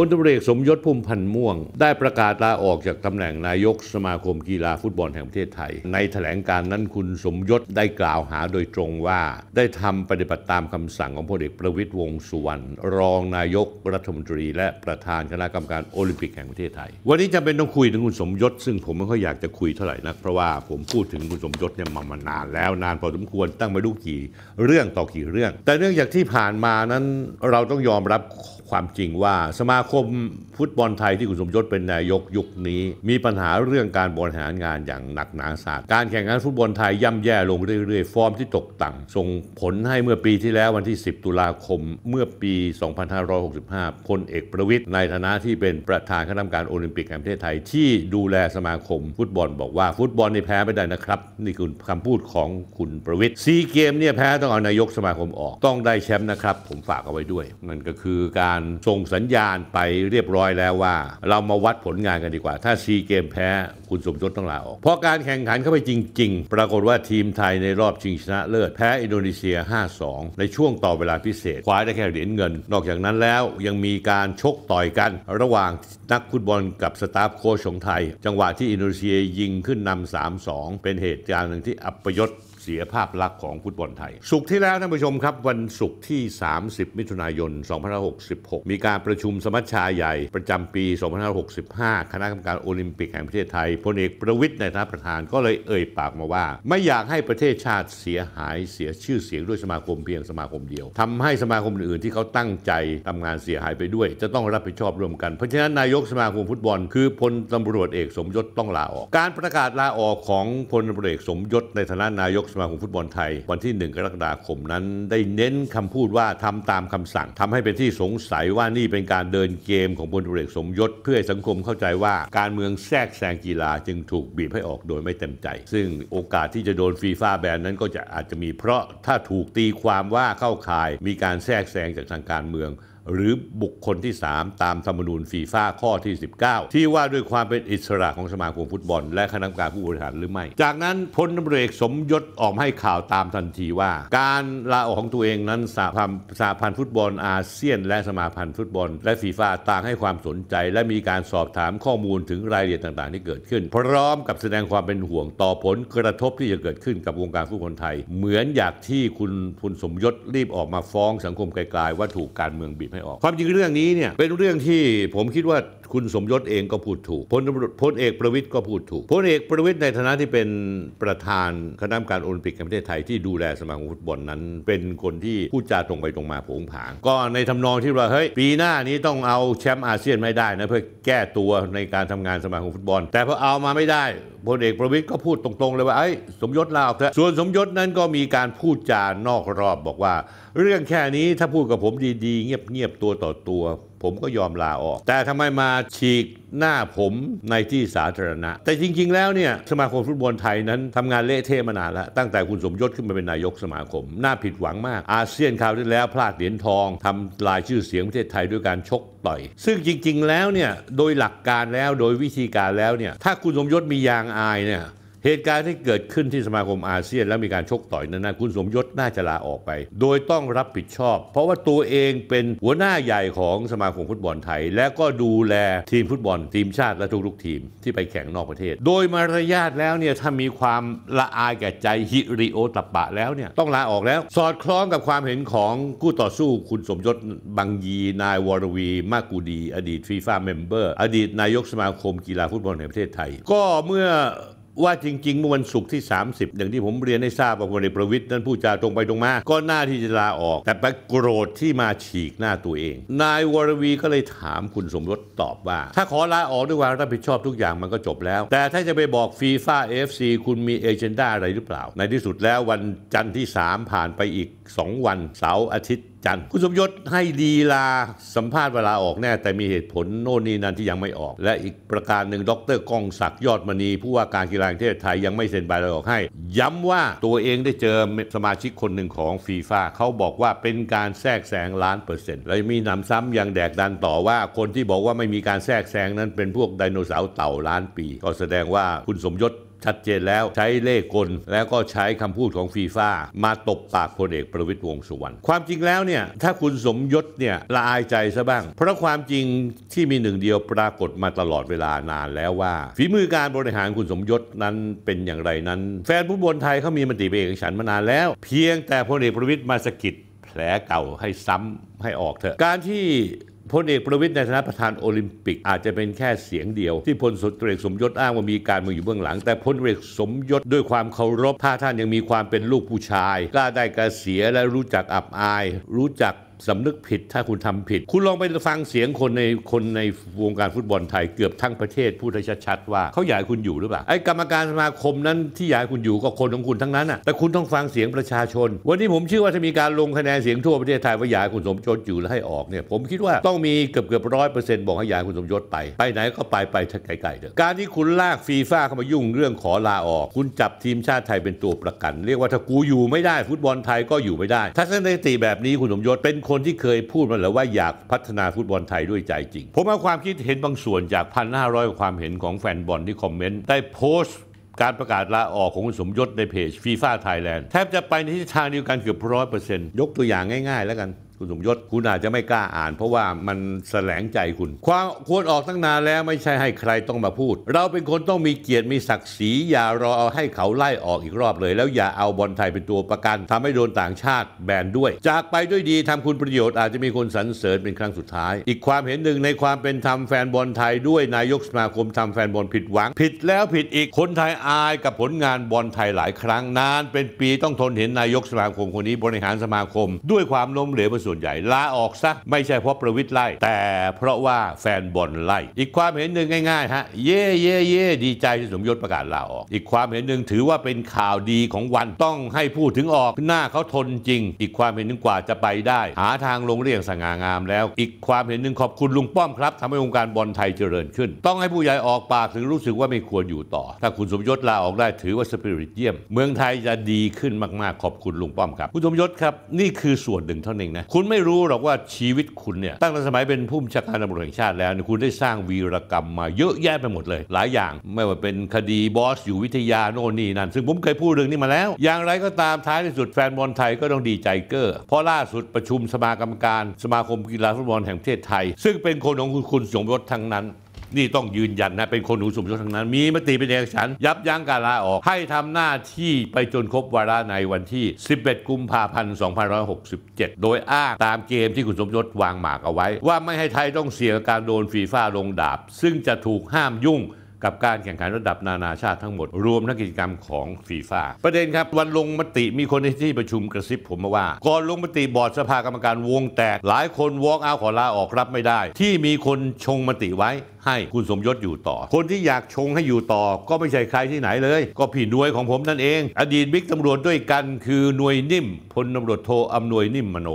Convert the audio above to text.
พลตำรวจเอกสมยศพุ่มพันธ์ม่วง ได้ประกาศลาออกจากตำแหน่งนายกสมาคมกีฬาฟุตบอลแห่งประเทศไทย ในถแถลงการนั้นคุณสมยศได้กล่าวหาโดยตรงว่าได้ทำปฏิบัติตามคำสั่งของพลเอกประวิตยวงสุวรรณรองนายกรัฐมนตรี และประธานคณะกรรมการโอลิมปิกแห่งประเทศไทย วันนี้จะเป็นต้องคุยถึงคุณสมยศ ซึ่งผมไม่ค่อยอยากจะคุยเท่าไหร่นักเพราะว่าผมพูดถึงคุณสมยศเนี่ยมามานาน แล้วนานพอสมควรตั้งไม่รู้กี่เรื่องต่อกี่เรื่อง แต่เนื่องจากที่ผ่านมานั้นเราต้องยอมรับความจริงว่าสมาคมฟุตบอลไทยที่คุณสมยศเป็นนายกยุคนี้ มีปัญหาเรื่องการบริหารงานอย่างหนักหนาสาหัสการแข่งขันฟุตบอลไทยย่ำแย่ลงเรื่อยๆ ฟอร์มที่ตกต่ำส่งผลให้เมื่อปีที่แล้ววันที่ 10 ตุลาคม เมื่อปี 2565พลเอกประวิทย์ ในฐานะที่เป็นประธานคณะกรรมการโอลิมปิกแห่งประเทศไทยที่ดูแลสมาคม ฟุตบอลบอกว่าฟุตบอลนี่แพ้ไม่ได้นะครับ นี่คือคำพูดของคุณประวิทย์ซีเกมเนี่ยแพ้ต้องเอานายกสมาคมออกต้องได้แชมป์นะครับผมฝากเอาไว้ด้วยนั่นก็คือการการส่งสัญญาณไปเรียบร้อยแล้วว่า เรามาวัดผลงานกันดีกว่า ถ้าซีเกมแพ้คุณสมยศต้องลาออกพอการแข่งขันเข้าไปจริงๆ ปรากฏว่าทีมไทยในรอบชิงชนะเลิศ แพ้อินโดนีเซีย 5-2 ในช่วงต่อเวลาพิเศษ คว้าได้แค่เหรียญเงิน นอกจากนั้นแล้วยังมีการชกต่อยกัน ระหว่างนักฟุตบอลกับสตาฟโค้ชของไทยจังหวะที่อินโดนีเซียยิงขึ้นนำ 3-2 เป็นเหตุการณ์หนึ่งที่อัปยศเสียภาพลักษณ์ของฟุตบอลไทย สุกที่แล้วท่านผู้ชมครับ วันศุกร์ที่ 30 มิถุนายน 2566 มีการประชุมสมัชชาใหญ่ประจำปี 2565 คณะกรรมการโอลิมปิกแห่งประเทศไทยพลเอกประวิทย์ในฐานะประธานก็เลยเอ่ยปากมาว่า ไม่อยากให้ประเทศชาติเสียหายเสียชื่อเสียงด้วยสมาคมเพียงสมาคมเดียว ทำให้สมาคมอื่นที่เขาตั้งใจทำงานเสียหายไปด้วย จะต้องรับผิดชอบร่วมกันเพราะฉะนั้นนายกสมาคมฟุตบอลคือพลตำรวจเอกสมยศต้องลาออกการประกาศลาออกของพลตำรวจเอกสมยศในฐานะนายกสมาคมฟุตบอลไทย วันที่ 1 กรกฎาคมนั้น ได้เน้นคำพูดว่าทำตามคำสั่ง ทำให้เป็นที่สงสัยว่านี่เป็นการเดินเกมของพลตุเอกสมยศเพื่อให้สังคมเข้าใจว่าการเมืองแทรกแซงกีฬาจึงถูกบีบให้ออกโดยไม่เต็มใจ ซึ่งโอกาสที่จะโดนฟีฟ่าแบนนั้นก็จะอาจจะมีเพราะถ้าถูกตีความว่าเข้าข่ายมีการแทรกแซงจากทางการเมืองหรือบุคคลที่ 3 ตามธรรมนูญฟีฟ่าข้อที่ 19 ที่ว่าด้วยความเป็นอิสระของสมาคมฟุตบอล และคณะกรรมการผู้บริหารหรือไม่จากนั้นพลตำรวจกสมยศออกให้ข่าวตามทันทีว่า การลาออกของตัวเองนั้นสาพันสาพันฟุตบอลอาเซียน และสมาพันธ์ฟุตบอลและฟีฟ่าต่างให้ความสนใจ และมีการสอบถามข้อมูลถึงรายละเอียดต่าง ๆ ที่เกิดขึ้นพร้อมกับแสดงความเป็นห่วงต่อผลกระทบที่จะเกิดขึ้นกับวงการฟุตบอลไทย เหมือนอยากที่คุณคุณสมยศรีบออกมาฟ้องสังคมไกลๆว่าถูกการเมืองบีบไม่ออกความจริงเรื่องนี้เนี่ยเป็นเรื่องที่ผมคิดว่าคุณสมยศเองก็พูดถูกพลพลเอกประวิทย์ก็พูดถูก พลเอกประวิทย์ในฐานะที่เป็นประธานคณะกรรมการโอลิมปิกแห่งประเทศไทยที่ดูแลสมาคมฟุตบอลนั้น เป็นคนที่พูดจาตรงไปตรงมาผงผาง ก็ในทำนองที่ว่าเฮ้ยปีหน้านี้ต้องเอาแชมป์อาเซียนไม่ได้นะเพื่อแก้ตัวในการทำงานสมาคมฟุตบอล แต่พอเอามาไม่ได้พลเอกประวิทย์ก็พูดตรงๆเลยว่าไอ้สมยศลาออกเถอะส่วนสมยศนั้นก็มีการพูดจานอกรอบบอกว่าเรื่องแค่นี้ถ้าพูดกับผมดีๆ เงียบๆตัวต่อตัวผมก็ยอมลาออก แต่ทำไมมาฉีกหน้าผมในที่สาธารณะ แต่จริงๆ แล้วเนี่ยสมาคมฟุตบอลไทยนั้นทำงานเละเทะมานานแล้ว ตั้งแต่คุณสมยศขึ้นมาเป็นนายกสมาคมน่าผิดหวังมากอาเซียนคราวที่แล้วพลาดเหรียญทองทำลายชื่อเสียงประเทศไทยด้วยการชกต่อย ซึ่งจริง ๆ แล้วเนี่ยโดยหลักการแล้วโดยวิธีการแล้วเนี่ยถ้าคุณสมยศมียางอายเนี่ยเหตุการณ์ที่เกิดขึ้นที่สมาคมอาเซียน แล้วมีการชกต่อยนั้นนะคุณสมยศน่าจะลาออกไป โดยต้องรับผิดชอบ เพราะว่าตัวเองเป็นหัวหน้าใหญ่ของสมาคมฟุตบอลไทย และก็ดูแลทีมฟุตบอล ทีมชาติและทุกๆทีมที่ไปแข่งนอกประเทศ โดยมารยาทแล้วเนี่ยถ้ามีความละอายแก่ใจฮิริโอตับปะแล้วเนี่ยต้องลาออกแล้ว สอดคล้องกับความเห็นของคู่ต่อสู้ คุณสมยศบางยี นายวรวี มากูดีอดีตฟีฟ่าเมมเบอร์อดีตนายกสมาคมกีฬาฟุตบอลแห่งประเทศไทยก็เมื่อว่าจริง ๆเมื่อวันศุกร์ที่ 30 อย่างที่ผมเรียนให้ทราบว่าพลเอกประวิทย์นั้นพูดจาตรงไปตรงมาก็หน้าที่จะลาออก แต่ไปโกรธที่มาฉีกหน้าตัวเอง นายวรวีก็เลยถามคุณสมรสตอบว่า ถ้าขอลาออกด้วยความรับผิดชอบทุกอย่างมันก็จบแล้ว แต่ถ้าจะไปบอกฟีฟ่าเอฟซีคุณมีเอเจนดาอะไรหรือเปล่า ในที่สุดแล้ววันจันทร์ที่ 3 ผ่านไปอีก 2 วันเสาร์อาทิตย์จังคุณสมยศให้ดีลาสัมภาษณ์เวลาออกแน่ แต่มีเหตุผลโน่นนี่นั่นที่ยังไม่ออก และอีกประการหนึ่งดร ก้องศักดิ์ยอดมณี ผู้ว่าการกีฬาแห่งประเทศไทยยังไม่เซ็นใบลาออกให้ ย้ำว่าตัวเองได้เจอสมาชิกคนหนึ่งของฟีฟ่าเขาบอกว่าเป็นการแทรกแซงล้านเปอร์เซ็นต์ และมีนำาซ้ำยังแดกดันต่อว่า คนที่บอกว่าไม่มีการแทรกแซงนั้นเป็นพวกไดโนเสาร์เต่าล้านปีก็แสดงว่าคุณสมยศชัดเจนแล้วใช้เล่กลแล้วก็ใช้คำพูดของฟีฟ่ามาตบปากพลเอกประวิตยวงสุวรรณความจริงแล้วเนี่ย ถ้าคุณสมยศเนี่ยละอายใจซะบ้าง เพราะความจริงที่มีหนึ่งเดียวปรากฏมาตลอดเวลานานแล้วว่าฝีมือการบริหารคุณสมยศนั้นเป็นอย่างไรนั้น แฟนผู้บอลไทยเขามีมติเป็นเอกฉันมานานแล้ว เพียงแต่พลเอกประวิตยมาสกิดแผลเก่าให้ซ้ำให้ออกเถอะ การที่พลเอกประวิทย์ในฐานะประธานโอลิมปิกอาจจะเป็นแค่เสียงเดียวที่พลสตรีสมยศอ้างว่ามีการมืออยู่เบื้องหลัง แต่พลเอกสมยศด้วยความเคารพถ้าท่านยังมีความเป็นลูกผู้ชาย กล้าได้กระเสียและรู้จักอับอาย รู้จักสำนึกผิดถ้าคุณทำผิด คุณลองไปฟังเสียงคนในคนในวงการฟุตบอลไทยเกือบทั้งประเทศพูดชัดๆว่าเขาอยากคุณอยู่หรือเปล่าไอ้กรรมการสมาคมนั้นที่อยากคุณอยู่ก็คนของคุณทั้งนั้นอ่ะแต่คุณต้องฟังเสียงประชาชน วันนี้ผมเชื่อว่าจะมีการลงคะแนนเสียงทั่วประเทศไทย ว่าอยากคุณสมยศอยู่และให้ออกเนี่ยผมคิดว่าต้องมีเกือบเกือบร้อยเปอร์เซ็นต์บอกให้อยากคุณสมยศไปไปไหนก็ไปไปไกลๆเถอะการที่คุณลากฟีฟ่าเข้ามายุ่งเรื่องขอลาออก คุณจับทีมชาติไทยเป็นตัวประกัน เรียกว่าถ้ากูอยู่ไม่ได้ฟุตบอลไทยก็อยู่ไม่ได้เส้นคติแบบนี้คุณสมยศเป็นคนที่เคยพูดมาแล้วว่าอยากพัฒนาฟุตบอลไทยด้วยใจจริง ผมเอาความคิดเห็นบางส่วนจากพันห้าร้อยความเห็นของแฟนบอลที่คอมเมนต์ ได้โพสต์ การประกาศลาออกของคุณสมยศในเพจฟีฟ่าไทยแลนด์แทบจะไปในทิศทางเดียวกันเกือบร้อยเปอร์เซ็นต์ยกตัวอย่างง่ายๆแล้วกันคุณสมยศคุณอาจจะไม่กล้าอ่าน เพราะว่ามันแสลงใจคุณ ความควรออกตั้งนานแล้วไม่ใช่ให้ใครต้องมาพูด เราเป็นคนต้องมีเกียรติมีศักดิ์ศรีอย่ารอเอาให้เขาไล่ออกอีกรอบเลย แล้วอย่าเอาบอลไทยเป็นตัวประกัน ทำให้โดนต่างชาติแบนด้วย จากไปด้วยดีทำคุณประโยชน์อาจจะมีคนสรรเสริญเป็นครั้งสุดท้าย อีกความเห็นหนึ่งในความเป็นธรรมแฟนบอลไทยด้วยนายกสมาคมทำแฟนบอลผิดหวัง ผิดแล้วผิดอีกคนไทยอายกับผลงานบอลไทยหลายครั้งนานเป็นปีต้องทนเห็นนายกสมาคมคนนี้บริหารสมาคม ด้วยความล้มเหลวประสส่วนใหญ่ลาออกซะไม่ใช่เพราะประวิทย์ไล่แต่เพราะว่าแฟนบอลไล่อีกความเห็นหนึ่งง่ายๆฮะเย่เย่เย่ดีใจที่สมยศประกาศลาออกอีกความเห็นหนึ่งถือว่าเป็นข่าวดีของวันต้องให้พูดถึงออก หน้าเขาทนจริง อีกความเห็นหนึ่งกว่าจะไปได้ หาทางลงเรียงสง่างามแล้ว อีกความเห็นหนึ่งขอบคุณลุงป้อมครับทำให้วงการบอลไทยเจริญขึ้น ต้องให้ผู้ใหญ่ออกปากถึงรู้สึกว่าไม่ควรอยู่ต่อถ้าคุณสมยศลาออกได้ถือว่าสปิริตเยี่ยมเมืองไทยจะดีขึ้นมากๆขอบคุณลุงป้อมครับ คุณสมยศครับ นี่คือส่วนหนึ่งเท่านั้นนะคุณไม่รู้หรอกว่าชีวิตคุณเนี่ยตั้งแต่สมัยเป็นผู้บัญชาการตำรวจแห่งชาติแล้ว คุณได้สร้างวีรกรรมมาเยอะแยะไปหมดเลย หลายอย่างไม่ว่าเป็นคดีบอส อยู่วิทยาโน่นนี่นั่น ซึ่งผมเคยพูดเรื่องนี้มาแล้ว อย่างไรก็ตามท้ายที่สุดแฟนบอลไทยก็ต้องดีใจเกอ้อเพราะล่าสุดประชุมสมากรรมการ สมาคมกีฬาฟุตบอลแห่งประเทศไทย ซึ่งเป็นคนของคุณคุณสมยศทั้งนั้นนี่ต้องยืนยันนะเป็นคนหนูสมยศทั้งนั้น มีมติเป็นเอกฉัน ยับยั้งการลาออกให้ทำหน้าที่ไปจนครบวาระในวันที่ 11 กุมภาพันธ์2567 โดยอ้างตามเกมที่คุณสมยศวางหมากเอาไว้ ว่าไม่ให้ไทยต้องเสียการโดนฟีฟ่าลงดาบ ซึ่งจะถูกห้ามยุ่งกับการแข่งขันระดับนานาชาติทั้งหมด รวมนักกิจกรรมของฟีฟ่าประเด็นครับวันลงมติมีคนในที่ประชุมกระซิบผมมาว่าก่อนลงมติบอร์ดสภากรรมการวงแตกหลายคนวอล์กเอาขอลาออกรับไม่ได้ ที่มีคนชงมติไว้ให้คุณสมยศอยู่ต่อ คนที่อยากชงให้อยู่ต่อก็ไม่ใช่ใครที่ไหนเลย ก็พี่นวยของผมนั่นเอง อดีตบิ๊กตำรวจด้วยกัน คือนวยนิ่มพลตำรวจโทอำนวยนิ่มมโน